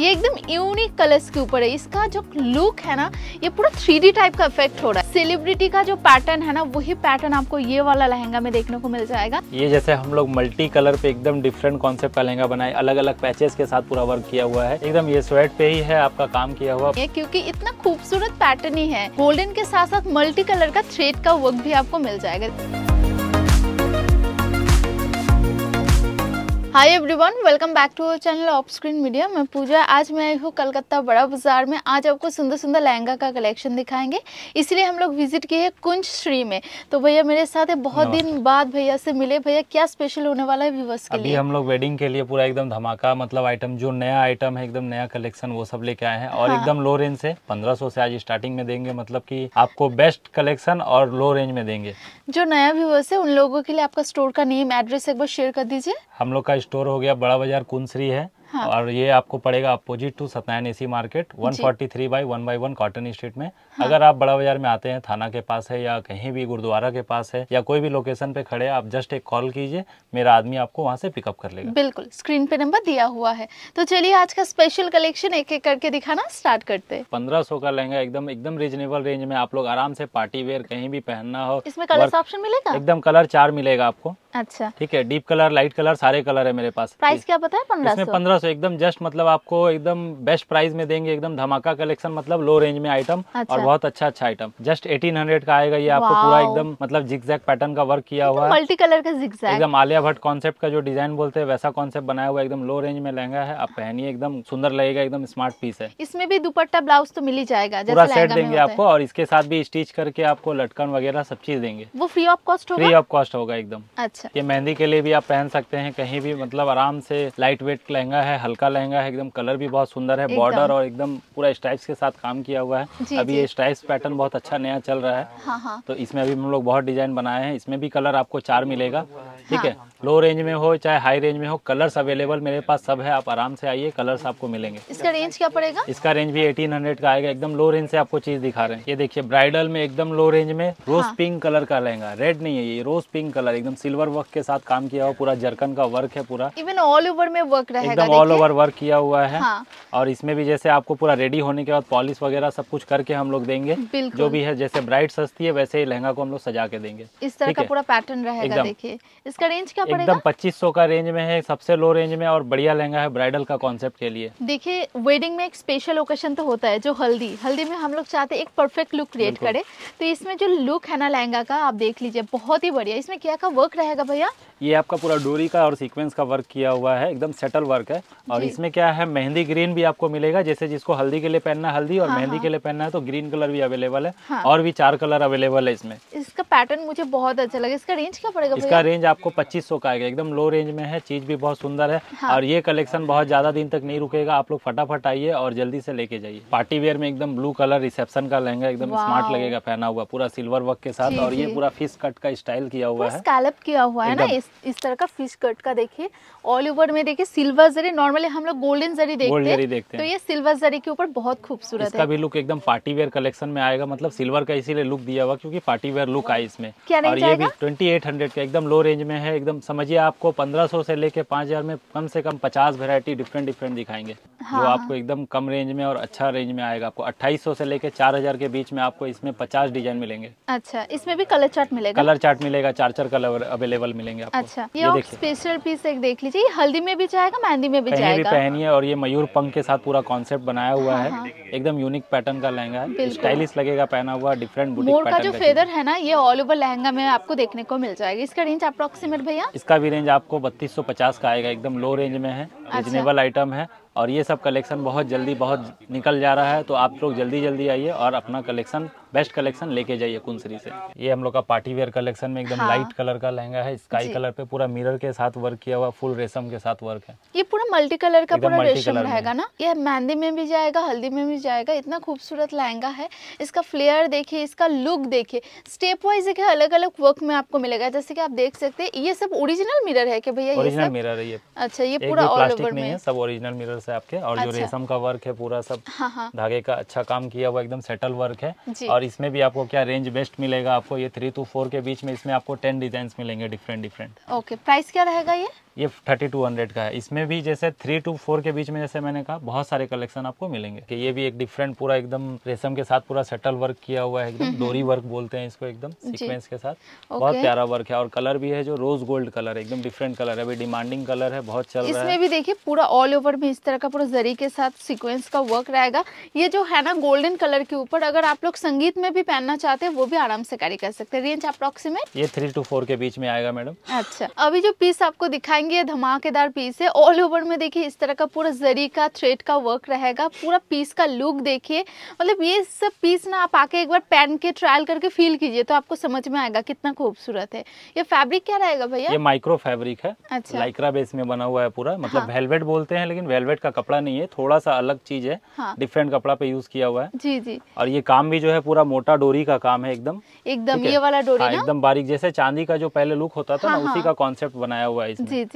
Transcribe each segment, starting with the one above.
ये एकदम unique colours के ऊपर है इसका जो लुक है ना ये पूरा थ्री टाइप का इफेक्ट हो रहा है सेलिब्रिटी का जो पैटर्न है ना वही पैटर्न आपको ये वाला लहंगा में देखने को मिल जाएगा ये जैसे हम लोग मल्टी कलर पे एकदम डिफरेंट कॉन्सेप्ट का लहंगा बनाए अलग अलग पैचेस के साथ पूरा वर्क किया हुआ है एकदम ये स्वेट पे ही है आपका काम किया हुआ क्यूँकी इतना खूबसूरत पैटर्न ही है गोल्डन के साथ साथ मल्टी कलर का थ्रेड का वर्क भी आपको मिल जाएगा hi everyone welcome back to our channel of screen media मैं पूजा आज मैं आई हूँ कलकत्ता बड़ा बाजार में आज आपको सुंदर सुंदर लहंगा का कलेक्शन दिखाएंगे इसलिए हम लोग विजिट किए हैं कुंज श्री में तो भैया मेरे साथ है बहुत दिन बाद भैया से मिले भैया क्या स्पेशल होने वाला है व्यूवर्स के लिए हम लोग वेडिंग के लिए पूरा एकदम धमाका मतलब आइटम जो नया आइटम है एकदम नया कलेक्शन वो सब लेके आए हैं और हाँ। एकदम लो रेंज से पंद्रह से आज स्टार्टिंग में देंगे मतलब की आपको बेस्ट कलेक्शन और लो रेंज में देंगे जो नया व्यूवर्स है उन लोगों के लिए आपका स्टोर का नेम एड्रेस एक बार शेयर कर दीजिए हम लोग का स्टोर हो गया बड़ा बाजार कुंसरी है हाँ। और ये आपको पड़ेगा opposite to Satyanarayan AC market 143 forty three by one by one cotton street में हाँ। अगर आप बड़ा बाजार में आते हैं थाना के पास है या कहीं भी गुरुद्वारा के पास है या कोई भी लोकेशन पे खड़े आप जस्ट एक कॉल कीजिए मेरा आदमी आपको वहाँ से पिकअप कर लेगा बिल्कुल स्क्रीन पे नंबर दिया हुआ है तो चलिए आज का स्पेशल कलेक्शन एक एक करके दिखाना स्टार्ट करते हैं पंद्रह सौ का लहंगा एकदम एकदम रिजनेबल रेंज में आप लोग आराम से पार्टी वेयर कहीं भी पहनना हो इसमें कलर ऑप्शन मिलेगा एकदम कलर चार मिलेगा आपको अच्छा ठीक है डीप कलर लाइट कलर सारे कलर है मेरे पास प्राइस क्या पता है पंद्रह पंद्रह सौ एकदम जस्ट मतलब आपको एकदम बेस्ट प्राइस में देंगे एकदम धमाका कलेक्शन मतलब लो रेंज में आइटम अच्छा। और बहुत अच्छा अच्छा आइटम जस्ट एटीन हंड्रेड का आएगा ये आपको पूरा एकदम मतलब जिक्जैक पैटर्न का वर्क किया हुआ है मल्टी कलर का जिक्जैक एकदम आलिया भट्ट कॉन्सेप्ट का जो डिजाइन बोलते हैं वैसा कॉन्सेप्ट बनाया हुआ एकदम लो रेंज में लहंगा है आप पहनिए एकदम सुंदर लगेगा एकदम स्मार्ट पीस है इसमें भी दुपट्टा ब्लाउज तो मिल ही जाएगा पूरा सेट देंगे आपको और इसके साथ भी स्टिच करके आपको लटकन वगैरह सब चीज देंगे वो फ्री ऑफ कॉस्ट होगा फ्री ऑफ कॉस्ट होगा एकदम अच्छा ये मेहंदी के लिए भी आप पहन सकते हैं कहीं भी मतलब आराम से लाइट वेट लहंगा है हल्का लहंगा है एकदम कलर भी बहुत सुंदर है बॉर्डर और एकदम पूरा स्ट्राइप्स के साथ काम किया हुआ है जी, अभी जी. ये स्ट्राइप्स पैटर्न बहुत अच्छा नया चल रहा है हाँ, हाँ. तो इसमें अभी हम लोग बहुत डिजाइन बनाए हैं इसमें भी कलर आपको चार मिलेगा ठीक है लो हाँ। रेंज में हो चाहे हाई रेंज में हो कलर्स अवेलेबल मेरे पास सब है आप आराम से आइए कलर्स आपको मिलेंगे इसका रेंज क्या पड़ेगा इसका रेंज भी एटीन हंड्रेड का आएगा एकदम लो रेंज से आपको चीज दिखा रहे हैं ये देखिए ब्राइडल में एकदम लो रेंज में रोज पिंक कलर का लहंगा रेड नहीं है ये रोज पिंक कलर एकदम सिल्वर वर्क के साथ काम किया हुआ पूरा जर्कन का वर्क है पूरा इवन ऑल ओवर में वर्क रहेगा ऑल ओवर वर्क किया हुआ है हाँ। और इसमें भी जैसे आपको पूरा रेडी होने के बाद पॉलिश वगैरह सब कुछ करके हम लोग देंगे जो भी है जैसे ब्राइट सस्ती है वैसे ही लहंगा को हम लोग सजा के देंगे इस तरह का पूरा पैटर्न रहेगा देखिए इसका रेंज क्या पड़ेगा पच्चीस सौ का रेंज में है सबसे लो रेंज में और बढ़िया लहंगा है ब्राइडल का कॉन्सेप्ट के लिए देखिए वेडिंग में एक स्पेशल ओकेशन तो होता है जो हल्दी हल्दी में हम लोग चाहते एक परफेक्ट लुक क्रिएट करे तो इसमें जो लुक है ना लहंगा का आप देख लीजिए बहुत ही बढ़िया इसमें क्या का वर्क रहेगा भैया ये आपका पूरा डोरी का और सीक्वेंस का वर्क किया हुआ है एकदम सेटल वर्क है और इसमें क्या है मेहंदी ग्रीन भी आपको मिलेगा जैसे जिसको हल्दी के लिए पहनना हल्दी और हाँ, मेहंदी हाँ। के लिए पहनना है तो ग्रीन कलर भी अवेलेबल है हाँ। और भी चार कलर अवेलेबल है इसमें इसका पैटर्न मुझे बहुत अच्छा लगे इसका रेंज क्या पड़ेगा इसका रेंज आपको पच्चीस का आएगा एकदम लो रेंज में है चीज भी बहुत सुंदर है हाँ। और ये कलेक्शन बहुत ज्यादा दिन तक नहीं रुकेगा आप लोग फटाफट आइए और जल्दी से लेके जाइए पार्टी वेयर में एकदम ब्लू कलर रिसेप्शन का लहंगा एकदम स्मार्ट लगेगा पहना हुआ पूरा सिल्वर वर्क के साथ और ये पूरा फिश कट का स्टाइल किया हुआ है किया हुआ है ना इस इस तरह का फिश कट का देखिए ऑल ओवर में देखिए सिल्वर जरी नॉर्मली हम लोग गोल्डन जरी देखते, देखते हैं तो ये सिल्वर जरी के ऊपर बहुत खूबसूरत है भी लुक एकदम पार्टी वेयर कलेक्शन में आएगा मतलब सिल्वर का इसीलिए लुक दिया हुआ क्योंकि पार्टी वेयर लुक आई इसमें और ये भी ट्वेंटी एट हंड्रेड का एकदम लो रेंज में है एकदम समझिए आपको पंद्रह सौ से लेके पाँच हजार में कम से कम पचास वेरायटी डिफरेंट डिफरेंट दिखाएंगे जो हाँ। आपको एकदम कम रेंज में और अच्छा रेंज में आएगा आपको अट्ठाईस सौ से लेके चार हजार के बीच में आपको इसमें पचास डिजाइन मिलेंगे अच्छा इसमें भी कलर चार्ट मिलेगा कलर चार्ट मिलेगा चार चार कलर अवेलेबल मिलेंगे आपको अच्छा ये, ये स्पेशल पीस एक देख लीजिए हल्दी में भी जाएगा मेहंदी में भी जाएगा भी पहनिए और ये मयूर पंख के साथ पूरा कॉन्सेप्ट बनाया हुआ हाँ, है हाँ। एकदम यूनिक पैटर्न का लहंगा है स्टाइलिश लगेगा पहना हुआ डिफरेंट मोर का जो फेदर है ना ये ऑल ओवर लहंगा में आपको देखने को मिल जाएगा इसका रेंज अप्रोक्सीमेट भैया इसका भी रेंज आपको बत्तीस का आएगा एकदम लो रेंज में है रिजनेबल अच्छा। आइटम है और ये सब कलेक्शन बहुत जल्दी बहुत निकल जा रहा है तो आप लोग जल्दी जल्दी आइए और अपना कलेक्शन बेस्ट कलेक्शन लेके जाइए कुंसरी से ये हम लोग का पार्टी वेयर कलेक्शन में एकदम हाँ। लाइट कलर का लहंगा है स्काई कलर पे पूरा मिरर के साथ वर्क किया हुआ फुल रेशम के साथ वर्क है ये पूरा मल्टी कलर का पूरा रेशम रहेगा ना ये मेहंदी में भी जाएगा हल्दी में भी जाएगा इतना खूबसूरत लहंगा है इसका फ्लेयर देखिए इसका लुक देखिए स्टेप वाइज एक अलग अलग वर्क में आपको मिलेगा जैसे की आप देख सकते हैं ये सब ओरिजिनल मिरर है की भैया ओरिजिनल मिरर है अच्छा ये पूरा सब ओरिजिनल मिरर से आपके और अच्छा। जो रेशम का वर्क है पूरा सब हाँ, हाँ। धागे का अच्छा काम किया हुआ एकदम सेटल वर्क है और इसमें भी आपको क्या रेंज बेस्ट मिलेगा आपको ये थ्री टू फोर के बीच में इसमें आपको टेन डिजाइन मिलेंगे डिफरेंट डिफरेंट ओके प्राइस क्या रहेगा ये ये 3200 का है इसमें भी जैसे थ्री टू फोर के बीच में जैसे मैंने कहा बहुत सारे कलेक्शन आपको मिलेंगे कि ये भी एक डिफरेंट पूरा एकदम रेशम के साथ पूरा सेटल वर्क किया हुआ है एकदम हम्म, डोरी वर्क हम्म। बोलते हैं इसको एकदम सीक्वेंस के साथ बहुत प्यारा वर्क है और कलर भी है जो रोज गोल्ड कलर एकदम डिफरेंट कलर है अभी डिमांडिंग कलर है बहुत चल रहा है भी देखिए पूरा ऑल ओवर में इस तरह का पूरा जरी के साथ सिक्वेंस का वर्क रहेगा ये जो है ना गोल्डन कलर के ऊपर अगर आप लोग संगीत में भी पहनना चाहते हैं वो भी आराम से कैरी कर सकते हैं रेंज अप्रोक्सीमेट ये थ्री टू फोर के बीच में आएगा मैडम अच्छा अभी जो पीस आपको दिखाएंगे ये धमाकेदार पीस है ऑल ओवर में देखिए इस तरह का पूरा जरी का थ्रेड का वर्क रहेगा पूरा पीस का लुक देखिए मतलब ये सब पीस ना आप आके एक बार पहन के ट्रायल करके फील कीजिए तो आपको समझ में आएगा कितना खूबसूरत है ये फैब्रिक क्या रहेगा भैया ये माइक्रो फैब्रिक है अच्छा लाइक्रा बेस में बना हुआ है पूरा मतलब हाँ। वेलवेट बोलते हैं लेकिन वेलवेट का कपड़ा नहीं है थोड़ा सा अलग चीज है डिफरेंट हाँ। कपड़ा पे यूज किया हुआ है जी जी और ये काम भी जो है पूरा मोटा डोरी का काम है एकदम एकदम ये वाला डोरी हाँ, एकदम बारीक जैसे चांदी का जो पहले लुक होता था ना हाँ, उसी का कॉन्सेप्ट बनाया हुआ है जी, जी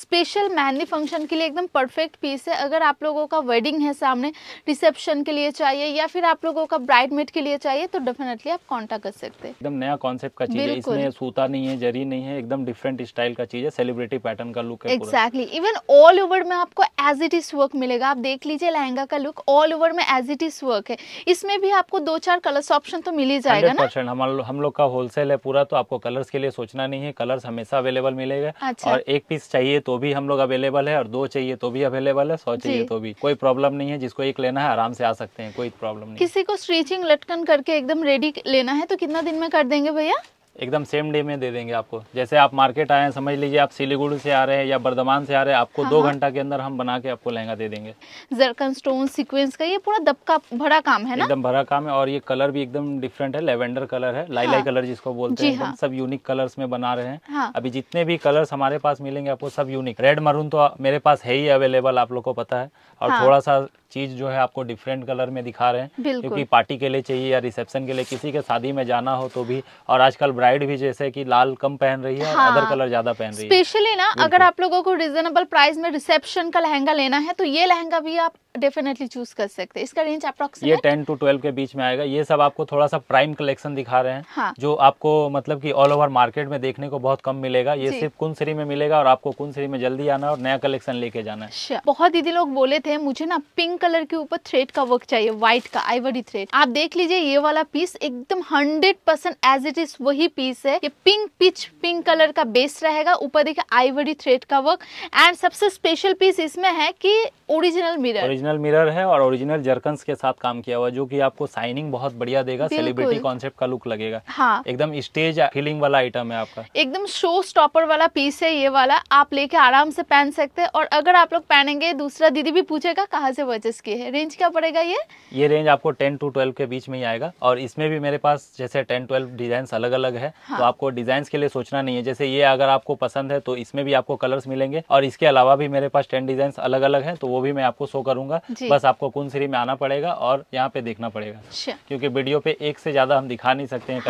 स्पेशल मेहंदी फंक्शन के लिए एकदम परफेक्ट पीस है अगर आप लोगों का वेडिंग है सामने रिसेप्शन के लिए चाहिए या फिर आप लोगों का ब्राइडमेड के लिए चाहिए तो डेफिनेटली आप कॉन्टैक्ट कर सकते हैं एकदम नया कॉन्सेप्ट का चीज है इसमें सूता नहीं है जरी नहीं है एकदम डिफरेंट स्टाइल का चीज है सेलिब्रिटी पैटर्न का लुक है एक्जैक्टली इवन ऑल ओवर में आपको एज इट इज वर्क मिलेगा आप देख लीजिए लहंगा का लुक ऑल ओवर में एज इट इज वर्क है इसमें भी आपको दो चार कलर्स ऑप्शन तो मिल ही जाएगा ना हम लोग का होलसेल है पूरा तो आपको कलर्स के लिए सोचना नहीं है कलर्स हमेशा अवेलेबल मिलेगा अच्छा। और एक पीस चाहिए तो भी हम लोग अवेलेबल है और दो चाहिए तो भी अवेलेबल है सौ चाहिए तो भी कोई प्रॉब्लम नहीं है जिसको एक लेना है आराम से आ सकते हैं कोई प्रॉब्लम नहीं किसी को स्ट्रीचिंग लटकन करके एकदम रेडी लेना है तो कितना दिन में कर देंगे भैया एकदम सेम डे में दे देंगे आपको जैसे आप मार्केट आए हैं समझ लीजिए आप सिलीगुड़ी से आ रहे हैं या बर्धमान से आ रहे हैं आपको दो हाँ, हाँ। घंटा के अंदर हम बना के आपको लहंगा दे देंगे जरकन स्टोन सीक्वेंस का ये पूरा दबका भरा काम है ना एकदम भरा काम है और ये कलर भी एकदम डिफरेंट है लेवेंडर कलर है लाइलाई हाँ। कलर जिसको बोलते हैं हाँ। सब यूनिक कलर में बना रहे हैं हाँ। अभी जितने भी कलर हमारे पास मिलेंगे आपको सब यूनिक रेड मरून तो मेरे पास है ही अवेलेबल आप लोग को पता है और थोड़ा सा चीज जो है आपको डिफरेंट कलर में दिखा रहे हैं क्योंकि पार्टी के लिए चाहिए या रिसेप्शन के लिए किसी के शादी में जाना हो तो भी और आजकल ब्राइड भी जैसे कि लाल कम पहन रही है हाँ, अदर कलर ज्यादा पहन रही है स्पेशली ना अगर आप लोगों को रिजनेबल प्राइस में रिसेप्शन का लहंगा लेना है तो ये लहंगा भी आप डेफिनेटली चूज कर सकते हैं इसका रेंज ये टेन टू ट्वेल्व के बीच में आएगा ये सब आपको थोड़ा सा प्राइम कलेक्शन दिखा रहे हैं हाँ। जो आपको मतलब कि ऑल ओवर मार्केट में देखने को बहुत कम मिलेगा ये सिर्फ कुंसरी में मिलेगा और आपको कुंसरी में जल्दी आना और नया कलेक्शन लेके जाना है अच्छा। बहुत दीदी लोग बोले थे मुझे ना पिंक कलर के ऊपर थ्रेड का वर्क चाहिए व्हाइट का आईवरी थ्रेड आप देख लीजिए ये वाला पीस एकदम hundred percent as it is वही पीस है ये पिंक पिच पिंक कलर का बेस रहेगा ऊपर देखिए आईवरी थ्रेड का वर्क एंड सबसे स्पेशल पीस इसमें है कि ओरिजिनल मिरर ओरिजिनल मिरर है और ओरिजिनल जर्कन के साथ काम किया हुआ जो कि आपको साइनिंग बहुत बढ़िया देगा सेलिब्रिटी कॉन्सेप्ट का लुक लगेगा हाँ एकदम स्टेज फीलिंग वाला आइटम है आपका एकदम शो स्टॉपर वाला पीस है ये वाला आप लेके आराम से पहन सकते हैं और अगर आप लोग पहनेंगे दूसरा दीदी भी पूछेगा कहाँ से वर्चेस किए है रेंज क्या पड़ेगा ये ये रेंज आपको टेन टू ट्वेल्व के बीच में ही आएगा और इसमें भी मेरे पास जैसे टेन ट्वेल्व डिजाइन अलग अलग है तो हाँ। तो आपको डिजाइन के लिए सोचना नहीं है जैसे ये अगर आपको पसंद है तो इसमें भी आपको कलर्स मिलेंगे और इसके अलावा भी मेरे पास टेन डिजाइन अलग अलग है तो वो भी मैं आपको शो करूंगा बस आपको कुंसरी में आना पड़ेगा और यहाँ पे देखना पड़ेगा अच्छा। क्योंकि वीडियो पे एक से ज्यादा हम दिखा नहीं सकते हैं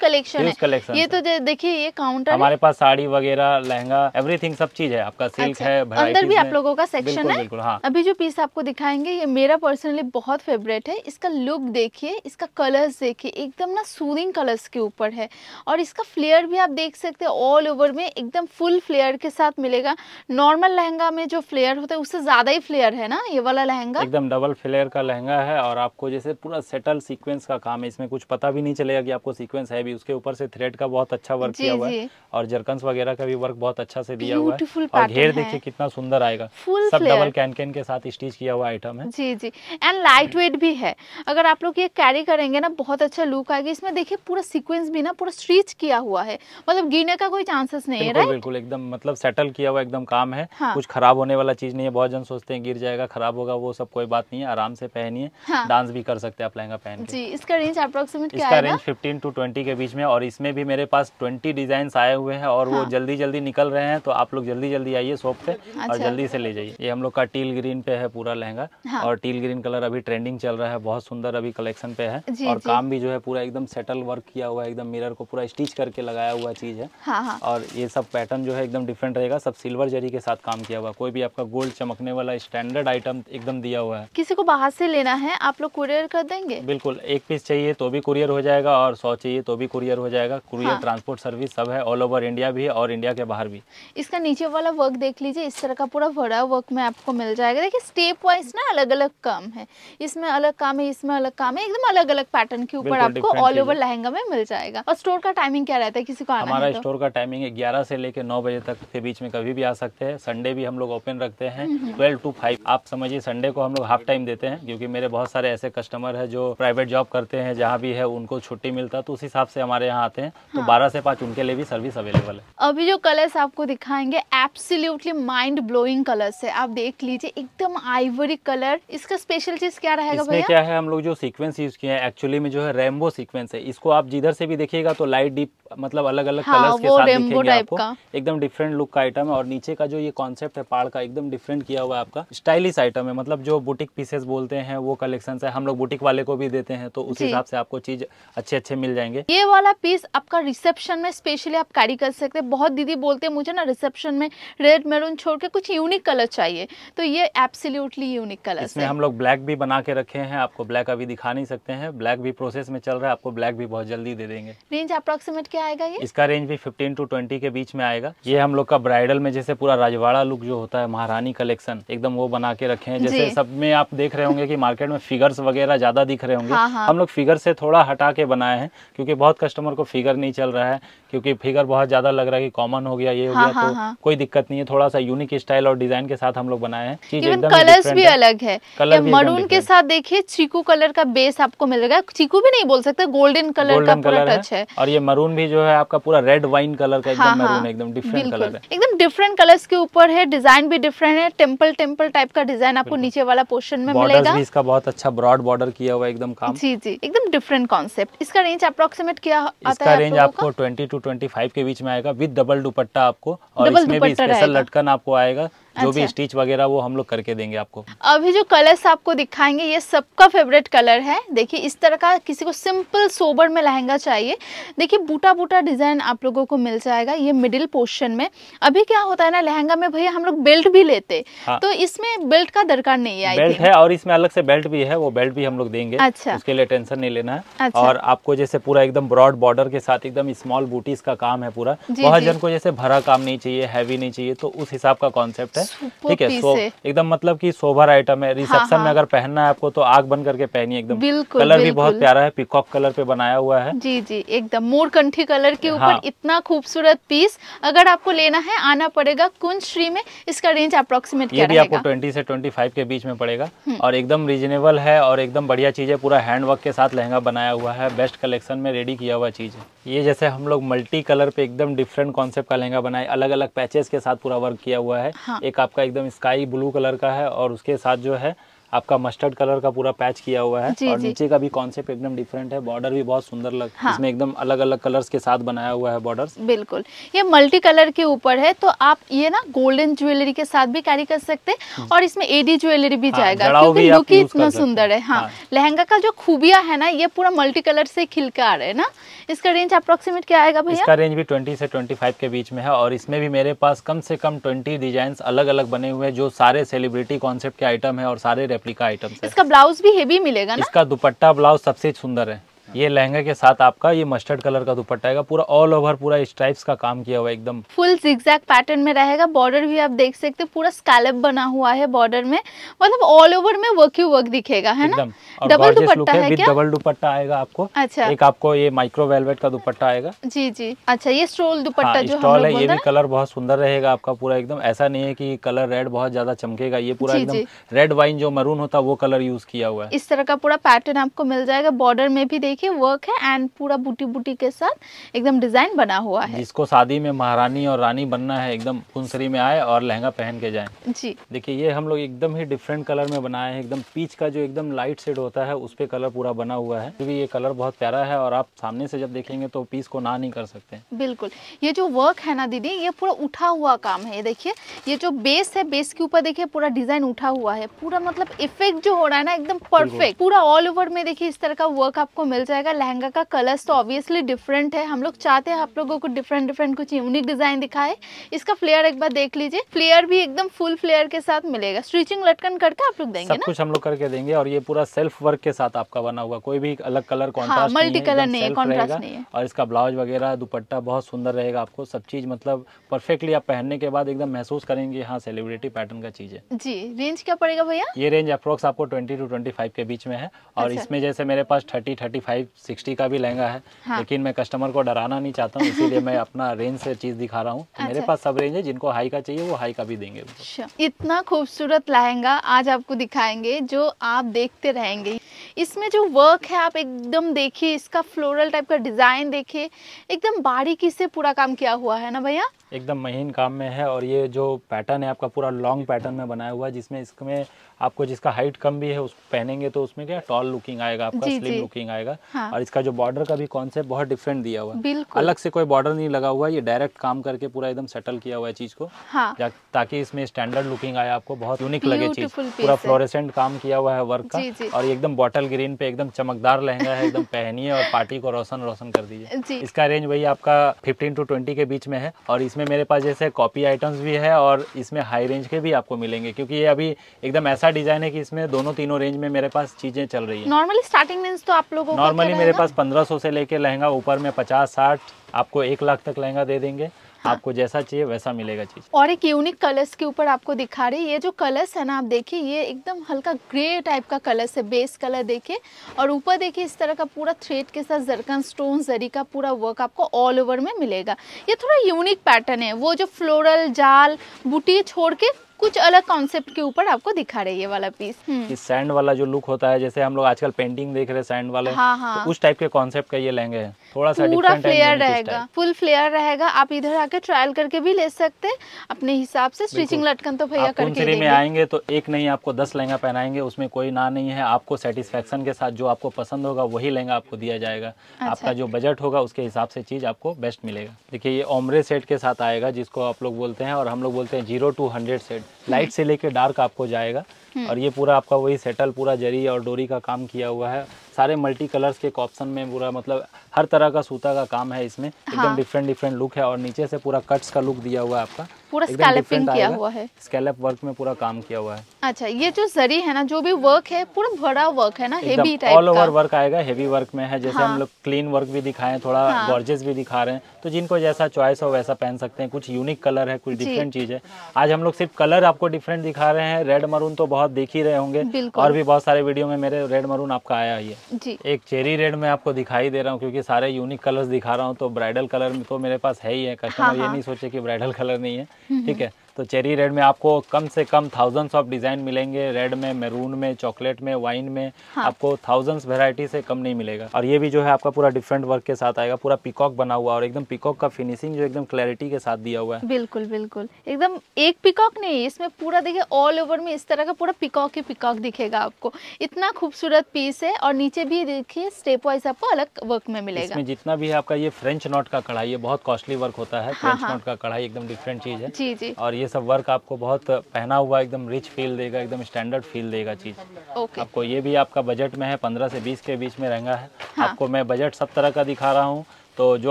कलेक्शन हाँ, ये तो देखिए ये काउंटर हमारे पास साड़ी वगैरह लहंगा एवरीथिंग सब चीज है आपका सिल्क अच्छा, है अंदर भी आप लोगों का सेक्शन है हाँ। अभी जो पीस आपको दिखाएंगे ये मेरा पर्सनली बहुत फेवरेट है इसका लुक देखिए इसका कलर्स देखिए एकदम ना सूदिंग कलर्स के ऊपर है और इसका फ्लेयर भी आप देख सकते हैं ऑल ओवर में एकदम फुल फ्लेयर के साथ मिलेगा नॉर्मल लहंगा में जो फ्लेयर होता है उससे ज़्यादा ही फ्लेयर है ना ये वाला लहंगा एकदम डबल फ्लेयर का लहंगा है और आपको जैसे पूरा सेटल सीक्वेंस का काम है इसमें कुछ पता भी नहीं चलेगा कि आपको सीक्वेंस है भी उसके ऊपर से थ्रेड का बहुत अच्छा वर्क किया हुआ है और जरकन्स वगैरह का भी वर्क बहुत अच्छा से दिया हुआ है और घेर देखिए कितना सुंदर आएगा सब डबल कैन कैन के साथ स्टिच किया हुआ आइटम है जी जी एंड लाइट वेट भी है अगर आप लोग ये कैरी करेंगे ना बहुत अच्छा लुक आएगा इसमें देखिए पूरा सीक्वेंस भी ना पूरा स्ट्रीच किया हुआ है मतलब गिरने का कोई चांसेस नहीं है राइट बिल्कुल एकदम मतलब सेटल किया हुआ एकदम काम है हाँ। कुछ खराब होने वाला चीज नहीं है बहुत जन सोचते हैं गिर जाएगा खराब होगा वो सब कोई बात नहीं है आराम से पहनिए हाँ। डांस भी कर सकते हैं आप लहंगा पहन जी इसका रेंज अप्रोक्सीमेट इसका रेंज फिफ्टीन टू ट्वेंटी के बीच में और इसमें भी मेरे पास ट्वेंटी डिजाइन आए हुए हैं और वो हाँ। जल्दी जल्दी निकल रहे हैं तो आप लोग जल्दी जल्दी आइए शॉप पे और अच्छा। जल्दी से ले जाइए ये हम लोग का टील ग्रीन पे है पूरा लहंगा हाँ। और टील ग्रीन कलर अभी ट्रेंडिंग चल रहा है बहुत सुंदर अभी कलेक्शन पे है और काम भी जो है पूरा एकदम सेटल वर्क किया हुआ है एकदम मिरर लेयर को पूरा स्टिच करके लगाया हुआ चीज़ है हाँ हाँ। और ये सब पैटर्न जो है एकदम डिफरेंट रहेगा सब सिल्वर जरी के साथ काम किया हुआ कोई भी आपका गोल्ड चमकने वाला स्टैंडर्ड आइटम एकदम दिया हुआ है किसी को बाहर से लेना है आप लोग कुरियर कर देंगे बिल्कुल एक पीस चाहिए तो भी कुरियर हो जाएगा और सौ चाहिए तो भी कुरियर हो जाएगा कुरियर ट्रांसपोर्ट सर्विस सब है ऑल ओवर इंडिया भी और इंडिया के बाहर भी इसका नीचे वाला वर्क देख लीजिए इस तरह का पूरा बड़ा वर्क में आपको मिल जाएगा देखिए स्टेप वाइज ना अलग अलग काम है इसमें अलग काम है इसमें अलग काम है एकदम अलग अलग पैटर्न के ऊपर आपको ऑल ओवर लहंगा में मिल जाएगा और स्टोर का टाइमिंग क्या रहता है किसी को आना हमारा है तो? स्टोर का टाइमिंग है ग्यारह से लेकर नौ बजे तक के बीच में कभी भी आ सकते हैं संडे भी हम लोग ओपन रखते हैं ट्वेल्व टू फाइव आप समझिए संडे को हम लोग हाफ टाइम देते हैं क्योंकि मेरे बहुत सारे ऐसे कस्टमर है जो प्राइवेट जॉब करते हैं जहाँ भी है उनको छुट्टी मिलता तो उस हिसाब से हमारे यहाँ आते हैं तो हाँ। बारह से पाँच उनके लिए भी सर्विस अवेलेबल है अभी जो कलर्स आपको दिखाएंगे एब्सोल्युटली माइंड ब्लोइंग कलर्स है आप देख लीजिए एकदम आइवरी कलर इसका स्पेशल चीज क्या रहेगा क्या है हम लोग जो सिक्वेंस यूज किए हैं एक्चुअली में जो है रेमबो सिक्वेंस है इसको आप जिधर से भी देखिएगा दिखेगा तो लाइट डीप मतलब अलग अलग हाँ, कलर्स के साथ दिखेंगे आपको एकदम डिफरेंट लुक का आइटम है और नीचे का जो ये कॉन्सेप्ट है पहाड़ का एकदम डिफरेंट किया हुआ है आपका स्टाइलिश आइटम है मतलब जो बुटीक पीसेस बोलते हैं वो कलेक्शन है हम लोग बुटीक वाले को भी देते हैं तो उस हिसाब से आपको चीज अच्छे अच्छे मिल जाएंगे ये वाला पीस आपका रिसेप्शन में स्पेशली आप कैरी कर सकते हैं बहुत दीदी बोलते हैं मुझे ना रिसेप्शन में रेड मेरून छोड़ के कुछ यूनिक कलर चाहिए तो ये एब्सोल्युटली यूनिक कलर इसमें हम लोग ब्लैक भी बना के रखे हैं आपको ब्लैक अभी दिखा नहीं सकते हैं ब्लैक भी प्रोसेस में चल रहा है आपको ब्लैक भी बहुत जल्दी दे देंगे रेंज अप्रोक्सीमेट क्या आएगा ये इसका रेंज भी 15 टू 20 के बीच में आएगा ये हम लोग का ब्राइडल में जैसे पूरा राजवाड़ा लुक जो होता है महारानी कलेक्शन एकदम वो बना के रखे हैं जैसे सब में आप देख रहे होंगे कि मार्केट में फिगर्स वगैरह ज्यादा दिख रहे होंगे हाँ हाँ। हम लोग फिगर से थोड़ा हटा के बनाए हैं क्योंकि बहुत कस्टमर को फिगर नहीं चल रहा है क्योंकि फिगर बहुत ज्यादा लग रहा है कि कॉमन हो गया ये हो हाँ, गया हाँ, तो हाँ। कोई दिक्कत नहीं है थोड़ा सा यूनिक स्टाइल और डिजाइन के साथ हम लोग बनाए हैं कलर कलर्स भी अलग है कलर मरून के साथ देखिए चीकू कलर का बेस आपको मिल रहा है चीकू भी नहीं बोल सकते गोल्डन कलर का प्रोडक्ट है है और ये मरून भी जो है आपका पूरा रेड वाइन कलर का एकदम हाँ, एकदम डिफरेंट कलर है एकदम डिफरेंट कलर्स के ऊपर है डिजाइन भी डिफरेंट है टेम्पल टेम्पल टाइप का डिजाइन आपको नीचे वाला पोर्शन में मिलेगा इसका बहुत अच्छा ब्रॉड बॉर्डर किया हुआ एकदम काम जी जी एकदम डिफरेंट कॉन्सेप्ट इसका रेंज अप्रोक्सीमेट क्या इसका रेंज आपको ट्वेंटी टू ट्वेंटी के बीच में आएगा विद डबल दुपट्टा आपको और इसमें भी स्पेशल लटकन आपको आएगा अच्छा। जो भी अच्छा। स्टिच वगैरह वो हम लोग करके देंगे आपको अभी जो कलर्स आपको दिखाएंगे ये सबका फेवरेट कलर है देखिए इस तरह का किसी को सिंपल सोबर में लहंगा चाहिए देखिए बूटा बूटा डिज़ाइन आप लोगों को मिल जाएगा ये मिडिल पोर्शन में अभी क्या होता है ना लहंगा में भैया हम लोग बेल्ट भी लेते हाँ। तो इसमें बेल्ट का दरकार नहीं है बेल्ट है और इसमें अलग से बेल्ट भी है वो बेल्ट भी हम लोग देंगे अच्छा उसके लिए टेंशन नहीं लेना है अच्छा। और आपको जैसे पूरा एकदम ब्रॉड बॉर्डर के साथ एकदम स्मॉल बूटीज का काम है पूरा बहुत जन को जैसे भरा काम नहीं चाहिए हैवी नहीं चाहिए तो उस हिसाब का कॉन्सेप्ट है ठीक है सो एकदम मतलब कि सोभर आइटम है रिसेप्शन हाँ, में हाँ। अगर पहनना है आपको तो आग बन करके पहनिए एकदम बिल्कुल कलर भी बहुत प्यारा है पिकॉक कलर पे बनाया हुआ है जी जी एकदम मोरकंठी कलर के ऊपर हाँ। इतना खूबसूरत पीस अगर आपको लेना है आना पड़ेगा कुंज श्री में इसका रेंज अप्रोक्सीमेट ये भी आपको ट्वेंटी से ट्वेंटी के बीच में पड़ेगा हम्म। और एकदम रिजनेबल है और एकदम बढ़िया चीज है पूरा हैंडवर्क के साथ लहंगा बनाया हुआ है बेस्ट कलेक्शन में रेडी किया हुआ चीज है ये जैसे हम लोग मल्टी कलर पे एकदम डिफरेंट कॉन्सेप्ट का लहंगा बनाए अलग अलग पैचेस के साथ पूरा वर्क किया हुआ है हाँ। एक आपका एकदम स्काई ब्लू कलर का है और उसके साथ जो है आपका मस्टर्ड कलर का पूरा पैच किया हुआ है और नीचे का भी कॉन्सेप्ट एकदम डिफरेंट है बॉर्डर भी बहुत सुंदर लग हाँ। इसमें एकदम अलग अलग कलर्स के साथ बनाया हुआ है बॉर्डर बिल्कुल ये मल्टी कलर के ऊपर है तो आप ये ना गोल्डन ज्वेलरी के साथ भी कैरी कर सकते हैं हम्म। और इसमें एडी ज्वेलरी भी हाँ, जाएगा क्योंकि लुक ही इतना सुंदर है हाँ, हाँ लहंगा का जो खूबिया है ना ये पूरा मल्टी कलर से खिलका आ रहा है ना इसका रेंज अप्रोक्सीमेट क्या आएगा भैया इसका रेंज भी ट्वेंटी से ट्वेंटी के बीच में है और इसमें भी मेरे पास कम से कम ट्वेंटी डिजाइन अलग अलग बने हुए जो सारे सेलिब्रिटी कॉन्सेप्ट के आइटम है और सारे रेप्लिका आइटम इसका ब्लाउज भी हेवी मिलेगा ना इसका दुपट्टा ब्लाउज सबसे सुंदर है हाँ। ये लहंगा के साथ आपका ये मस्टर्ड कलर का दुपट्टा आएगा पूरा ऑल ओवर पूरा स्ट्राइप्स का काम किया हुआ एकदम फुल जिक्जैक पैटर्न में रहेगा बॉर्डर भी आप देख सकते हैं पूरा स्कैलप बना हुआ है बॉर्डर में मतलब ऑल ओवर में वर्क ही वर्क दिखेगा है ना डबल दुपट्टा है क्या डबल दुपट्टा आएगा आपको अच्छा एक आपको ये माइक्रो वेलवेट का दुपट्टा आएगा जी जी अच्छा ये स्टोल दुपट्टा हाँ, जो स्टॉल है ये भी कलर बहुत सुंदर रहेगा आपका पूरा एकदम ऐसा नहीं है की कलर रेड बहुत ज्यादा चमकेगा ये पूरा एकदम रेड वाइन जो मरून होता है वो कलर यूज किया हुआ है इस तरह का पूरा पैटर्न आपको मिल जाएगा बॉर्डर में भी देख देखिए वर्क है एंड पूरा बूटी बूटी के साथ एकदम डिजाइन बना हुआ है जिसको शादी में महारानी और रानी बनना है एकदम पुनसरी में आए और लहंगा पहन के जाए जी देखिए ये हम लोग एकदम ही डिफरेंट कलर में बनाए हैं एकदम पीच का जो एकदम लाइट शेड होता है उस पर कलर पूरा बना हुआ है क्योंकि ये कलर बहुत प्यारा है और आप सामने से जब देखेंगे तो पीस को ना नहीं कर सकते बिल्कुल ये जो वर्क है ना दीदी ये पूरा उठा हुआ काम है ये देखिए ये जो बेस है बेस के ऊपर देखिए पूरा डिजाइन उठा हुआ है पूरा मतलब इफेक्ट जो हो रहा है ना एकदम परफेक्ट पूरा ऑल ओवर में देखिए इस तरह का वर्क आपको मिल जाएगा लहंगा का कलर्स तो ऑब्वियसली डिफरेंट है हम लोग चाहते हैं आप लोगों को डिफरेंट डिफरेंट कुछ यूनिक डिज़ाइन दिखाए इसका फ्लेयर एक बार देख लीजिए फ्लेयर भी एकदम फुल फ्लेयर के साथ मिलेगा स्ट्रीचिंग लटकन करके आप लोग देंगे सब ना? कुछ हम लोग करके देंगे और ये पूरा सेल्फ वर्क के साथ आपका बना हुआ कोई भी अलग कलर कॉन्ट्रास्ट मल्टी कलर नहीं है कॉन्ट्रास्ट नहीं है और इसका ब्लाउज वगैरह दुपट्टा बहुत सुंदर रहेगा आपको सब चीज मतलब परफेक्टली आप पहनने के बाद एकदम महसूस करेंगे हाँ सेलिब्रिटी पैटर्न का चीज है जी रेंज क्या पड़ेगा भैया ये रेंज अप्रोक्स आपको ट्वेंटी टू ट्वेंटी के बीच में है और अच्छा। इसमें जैसे मेरे पास थर्टी थर्टी फाइव सिक्सटी का भी लहंगा है हाँ। लेकिन मैं कस्टमर को डराना नहीं चाहता हूँ इसीलिए मैं अपना रेंज से चीज दिखा रहा हूँ अच्छा। मेरे पास सब रेंज है जिनको हाई का चाहिए वो हाई का भी देंगे अच्छा, इतना खूबसूरत लहंगा आज आपको दिखाएंगे जो आप देखते रहेंगे इसमें जो वर्क है आप एकदम देखिए इसका फ्लोरल टाइप का डिजाइन देखिए एकदम बारीकी से पूरा काम किया हुआ है ना भैया एकदम महीन काम में है और ये जो पैटर्न है आपका पूरा लॉन्ग पैटर्न में बनाया हुआ है जिसमें इसमें आपको जिसका हाइट कम भी है उसको पहनेंगे तो उसमें क्या टॉल लुकिंग आएगा आपका स्लिम लुकिंग आएगा हाँ। और इसका जो बॉर्डर का भी कॉन्सेप्ट बहुत डिफरेंट दिया हुआ है अलग से कोई बॉर्डर नहीं लगा हुआ है ये डायरेक्ट काम करके पूरा एकदम सेटल किया हुआ है चीज को हाँ। ताकि इसमें स्टैंडर्ड लुकिंग आए आपको बहुत यूनिक लगे चीज पूरा फ्लोरेसेंट काम किया हुआ है वर्क का और एकदम बॉटल ग्रीन पे एकदम चमकदार लहंगा है एकदम पहनिए और पार्टी को रोशन रोशन कर दीजिए इसका रेंज वही आपका फिफ्टीन टू ट्वेंटी के बीच में है और इसमें मेरे पास जैसे कॉपी आइटम्स भी है और इसमें हाई रेंज के भी आपको मिलेंगे क्योंकि ये अभी एकदम ऐसा डिजाइन है कि इसमें दोनों तीनों रेंज में मेरे पास चीजें चल रही है नॉर्मली स्टार्टिंग रेंज तो आप लोगों नॉर्मली मेरे पास पंद्रह सौ से लेके लहंगा ऊपर में पचास साठ आपको एक लाख तक लहंगा दे देंगे हाँ। आपको जैसा चाहिए वैसा मिलेगा चीज और एक यूनिक कलर्स के ऊपर आपको दिखा रही है ये जो कलर्स है ना आप देखिए ये एकदम हल्का ग्रे टाइप का कलर्स है बेस कलर देखिए और ऊपर देखिए इस तरह का पूरा थ्रेड के साथ जरकन स्टोन जरी का पूरा वर्क आपको ऑल ओवर में मिलेगा ये थोड़ा यूनिक पैटर्न है वो जो फ्लोरल जाल बुटी छोड़ के कुछ अलग कॉन्सेप्ट के ऊपर आपको दिखा रहे ये वाला पीस कि सैंड हम्म। वाला जो लुक होता है जैसे हम लोग आजकल पेंटिंग देख रहे सैंड वाले हाँ, हाँ. तो उस टाइप के कॉन्सेप्ट का ये लेंगे थोड़ा सा पूरा फ्लेयर रहेगा फुल फ्लेयर रहेगा आप इधर आके ट्रायल करके भी ले सकते हैं अपने हिसाब से स्टिचिंग लटकन तो भैया करके में आएंगे तो एक नहीं आपको दस लहंगा पहनाएंगे उसमें कोई ना नहीं है आपको सेटिस्फेक्शन के साथ जो आपको पसंद होगा वही लहंगा आपको दिया जाएगा अच्छा। आपका जो बजट होगा उसके हिसाब से चीज आपको बेस्ट मिलेगा देखिये ये ओमरे सेट के साथ आएगा जिसको आप लोग बोलते हैं और हम लोग बोलते हैं zero to hundred set light से लेके डार्क आपको जाएगा और ये पूरा आपका वही सेटल पूरा जरी और डोरी का काम किया हुआ है सारे मल्टी कलर्स के ऑप्शन में पूरा मतलब हर तरह का सूता का काम है इसमें हाँ। एकदम डिफरेंट डिफरेंट लुक है और नीचे से पूरा कट्स का लुक दिया हुआ है आपका पूरा स्कैलपिंग किया हुआ है स्कैलप वर्क में पूरा काम किया हुआ है अच्छा ये जो जरी है ना जो भी वर्क है पूरा बड़ा वर्क है ना heavy type all over work आएगा हेवी वर्क में है जैसे हम हाँ। लोग क्लीन वर्क भी दिखाए थोड़ा गॉर्जेस हाँ। भी दिखा रहे हैं तो जिनको जैसा चॉइस हो वैसा पहन सकते हैं कुछ यूनिक कलर है कुछ डिफरेंट चीज है आज हम लोग सिर्फ कलर आपको डिफरेंट दिखा रहे हैं रेड मरून तो बहुत देख ही रहे होंगे और भी बहुत सारे वीडियो में मेरे रेड मरून आपका आया है जी एक चेरी रेड में आपको दिखाई दे रहा हूँ क्योंकि सारे यूनिक कलर्स दिखा रहा हूँ तो ब्राइडल कलर तो मेरे पास है ही है कस्टमर हाँ, ये हाँ। नहीं सोचे कि ब्राइडल कलर नहीं है हम्म, ठीक हम्म। है तो चेरी रेड में आपको कम से कम थाउजेंड्स ऑफ डिज़ाइन मिलेंगे रेड में मेरून में चॉकलेट में वाइन में हाँ। आपको थाउजेंड्स वेराइटी से कम नहीं मिलेगा और ये भी जो है आपका पूरा डिफरेंट वर्क के साथ आएगा पूरा पिकॉक बना हुआ और एकदम पिकॉक का फिनिशिंग जो एकदम क्लैरिटी के साथ दिया हुआ है बिल्कुल बिल्कुल एकदम एक पिकॉक नहीं इसमें पूरा देखिए ऑल ओवर में इस तरह का पूरा पिकॉक ही पिकॉक दिखेगा आपको इतना खूबसूरत पीस है और नीचे भी देखिए स्टेप वाइज आपको अलग वर्क में मिलेगा इसमें जितना भी है आपका ये फ्रेंच नॉट का कढ़ाई ये बहुत कॉस्टली वर्क होता है फ्रेंच हाँ, नॉट हाँ। का कढ़ाई एकदम डिफरेंट चीज है जी जी और ये सब वर्क आपको बहुत पहना हुआ एकदम रिच फील देगा एकदम स्टैंडर्ड फील देगा चीज़ okay. आपको ये भी आपका बजट में है पंद्रह से बीस के बीच में लहंगा है हाँ. आपको मैं बजट सब तरह का दिखा रहा हूँ तो जो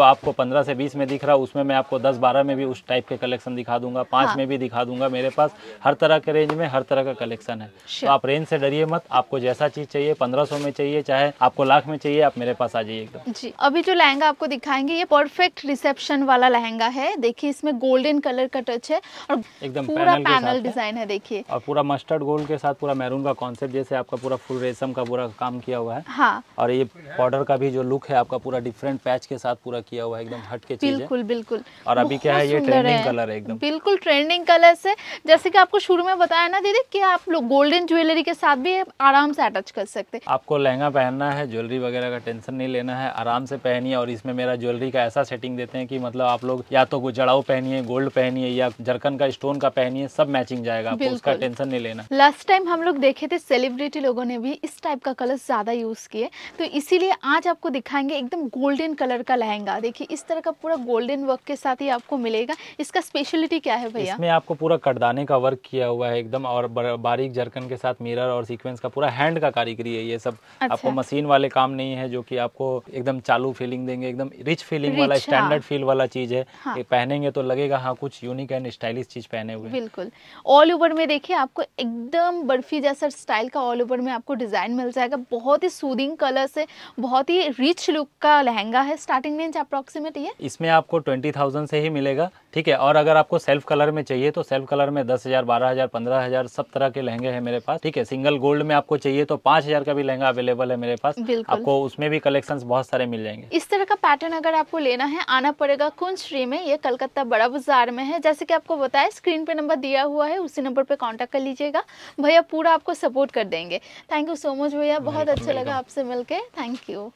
आपको 15 से 20 में दिख रहा है उसमें मैं आपको 10-12 में भी उस टाइप के कलेक्शन दिखा दूंगा पांच हाँ। में भी दिखा दूंगा मेरे पास हर तरह के रेंज में हर तरह का कलेक्शन है तो आप रेंज से डरिए मत आपको जैसा चीज चाहिए 1500 में चाहिए चाहे आपको लाख में चाहिए आप मेरे पास आ जाइए एकदम जी अभी जो लहंगा आपको दिखाएंगे ये परफेक्ट रिसेप्शन वाला लहंगा है देखिए इसमें गोल्डन कलर का टच है और एकदम पूरा पैनल डिजाइन है देखिए और पूरा मस्टर्ड गोल्ड के साथ पूरा मैरून का कॉन्सेप्ट जैसे आपका पूरा फुल रेशम का पूरा काम किया हुआ है हाँ। और ये बॉर्डर का भी जो लुक है आपका पूरा डिफरेंट पैच के साथ पूरा किया हुआ है एकदम हट के बिल्कुल बिल्कुल और अभी क्या है ये ट्रेंडिंग कलर है एकदम बिल्कुल ट्रेंडिंग कलर से जैसे कि आपको शुरू में बताया ना दीदी कि आप लोग गोल्डन ज्वेलरी के साथ भी आराम से अटैच कर सकते हैं आपको लहंगा पहनना है ज्वेलरी वगैरह का टेंशन नहीं लेना है आराम से पहनिए और इसमें मेरा ज्वेलरी का ऐसा सेटिंग देते हैं की मतलब आप लोग या तो जड़ाऊ पहनिए गोल्ड पहनिए या जरकन का स्टोन का पहनिए सब मैचिंग जाएगा आपको उसका टेंशन नहीं लेना लास्ट टाइम हम लोग देखे थे सेलिब्रिटी लोगों ने भी इस टाइप का कलर ज्यादा यूज किए तो इसीलिए आज आपको दिखाएंगे एकदम गोल्डन कलर का लहंगा देखिए इस तरह का पूरा गोल्डन वर्क के साथ ही आपको मिलेगा इसका स्पेशलिटी क्या है भैया इसमें आपको पूरा कटदाने का वर्क किया हुआ है एकदम और बारीक जरकन के साथ मिरर और सीक्वेंस का पूरा हैंड का कारीगरी है ये सब अच्छा। आपको मशीन वाले काम नहीं है जो की आपको एकदम चालू फीलिंग देंगे एकदम रिच फीलिंग वाला स्टैंडर्ड फील हाँ। वाला चीज है हाँ। पहनेंगे तो लगेगा हाँ कुछ यूनिक एंड स्टाइलिश चीज पहने हुए बिल्कुल ऑल ओवर में देखिए आपको एकदम बर्फी जैसा स्टाइल का ऑल ओवर में आपको डिजाइन मिल जाएगा बहुत ही सूदिंग कलर से बहुत ही रिच लुक का लहंगा है स्टार्टिंग स्टार्टिंग रेंज अप्रोक्सीमेट ये इसमें आपको ट्वेंटी थाउजेंड से ही मिलेगा ठीक है और अगर आपको सेल्फ कलर में चाहिए तो सेल्फ कलर में दस हज़ार बारह हज़ार पंद्रह हज़ार सब तरह के लहंगे हैं मेरे पास ठीक है सिंगल गोल्ड में आपको चाहिए तो पांच हज़ार का भी लहंगा अवेलेबल है मेरे पास आपको उसमें भी कलेक्शन बहुत सारे मिल जाएंगे इस तरह का पैटर्न अगर आपको लेना है आना पड़ेगा कुंज श्री में ये कलकत्ता बड़ा बाजार में है जैसे की आपको बताया स्क्रीन पे नंबर दिया हुआ है उसी नंबर पे कॉन्टेक्ट कर लीजिएगा भैया पूरा आपको सपोर्ट कर देंगे थैंक यू सो मच भैया बहुत अच्छा लगा आपसे मिलकर थैंक यू